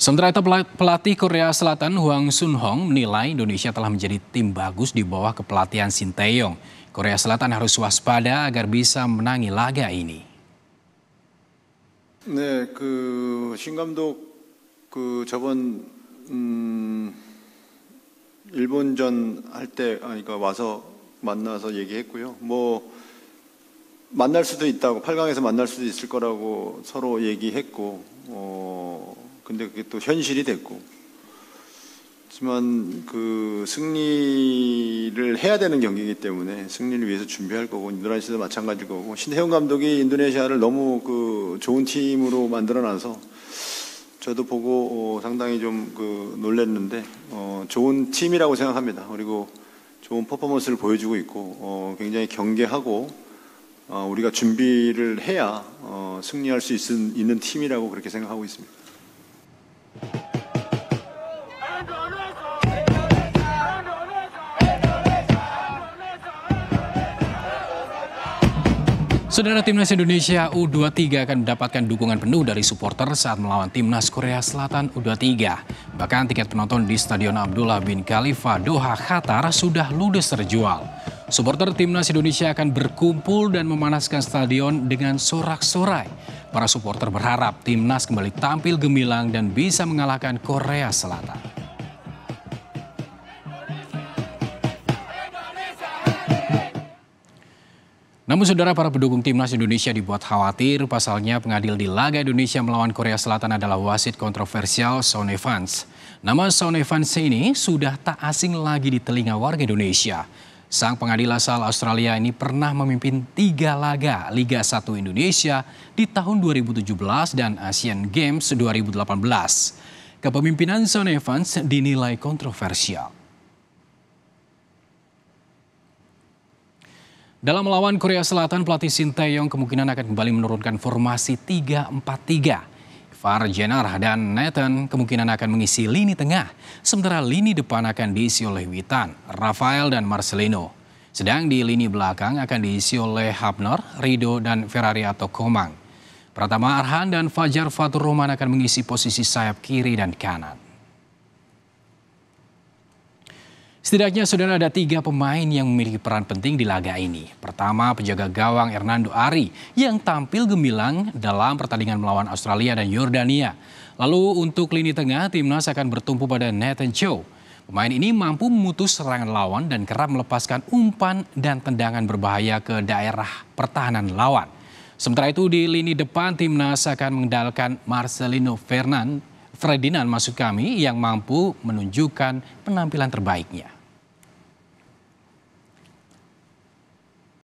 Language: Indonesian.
Sementara itu pelatih Korea Selatan Hwang Sun Hong menilai Indonesia telah menjadi tim bagus di bawah kepelatihan Shin Sinteyong. Korea Selatan harus waspada agar bisa menangi laga ini. Nah, ke 감독, 그, 저번, 일본전 할 때, 와서 만나서 얘기했고요. 뭐, 만날 수도 있다고, 8강에서 만날 수도 있을 거라고 서로 얘기했고, 어, 근데 그게 또 현실이 됐고. 하지만 그 승리를 해야 되는 경기이기 때문에 승리를 위해서 준비할 거고 인도네시아도 마찬가지일 거고 신태용 감독이 인도네시아를 너무 그 좋은 팀으로 만들어놔서 저도 보고 어 상당히 좀그 놀랬는데 어 좋은 팀이라고 생각합니다. 그리고 좋은 퍼포먼스를 보여주고 있고 어 굉장히 경계하고 어, 우리가 준비를 해야 어, 승리할 수 있은, 있는 팀이라고 그렇게 생각하고 있습니다. Saudara Timnas Indonesia U23 akan mendapatkan dukungan penuh dari supporter saat melawan Timnas Korea Selatan U23. Bahkan tiket penonton di Stadion Abdullah bin Khalifa Doha, Qatar sudah ludes terjual. Supporter Timnas Indonesia akan berkumpul dan memanaskan stadion dengan sorak-sorai. Para supporter berharap Timnas kembali tampil gemilang dan bisa mengalahkan Korea Selatan. Namun saudara para pendukung timnas Indonesia dibuat khawatir pasalnya pengadil di laga Indonesia melawan Korea Selatan adalah wasit kontroversial Son Evans. Nama Son Evans ini sudah tak asing lagi di telinga warga Indonesia. Sang pengadil asal Australia ini pernah memimpin tiga laga Liga 1 Indonesia di tahun 2017 dan Asian Games 2018. Kepemimpinan Son Evans dinilai kontroversial. Dalam melawan Korea Selatan, pelatih Shin Tae Yong kemungkinan akan kembali menurunkan formasi 3-4-3. Jenner dan Nathan kemungkinan akan mengisi lini tengah, sementara lini depan akan diisi oleh Witan, Rafael, dan Marcelino. Sedang di lini belakang akan diisi oleh Habner, Rido, dan Ferrari atau Komang. Pratama Arhan dan Fajar Fatur Rahman akan mengisi posisi sayap kiri dan kanan. Setidaknya sudah ada tiga pemain yang memiliki peran penting di laga ini. Pertama, penjaga gawang Hernando Ari yang tampil gemilang dalam pertandingan melawan Australia dan Yordania. Lalu untuk lini tengah, timnas akan bertumpu pada Nathan Cho. Pemain ini mampu memutus serangan lawan dan kerap melepaskan umpan dan tendangan berbahaya ke daerah pertahanan lawan. Sementara itu di lini depan timnas akan mengendalikan Marcelino Fernand Ferdinand maksud kami yang mampu menunjukkan penampilan terbaiknya.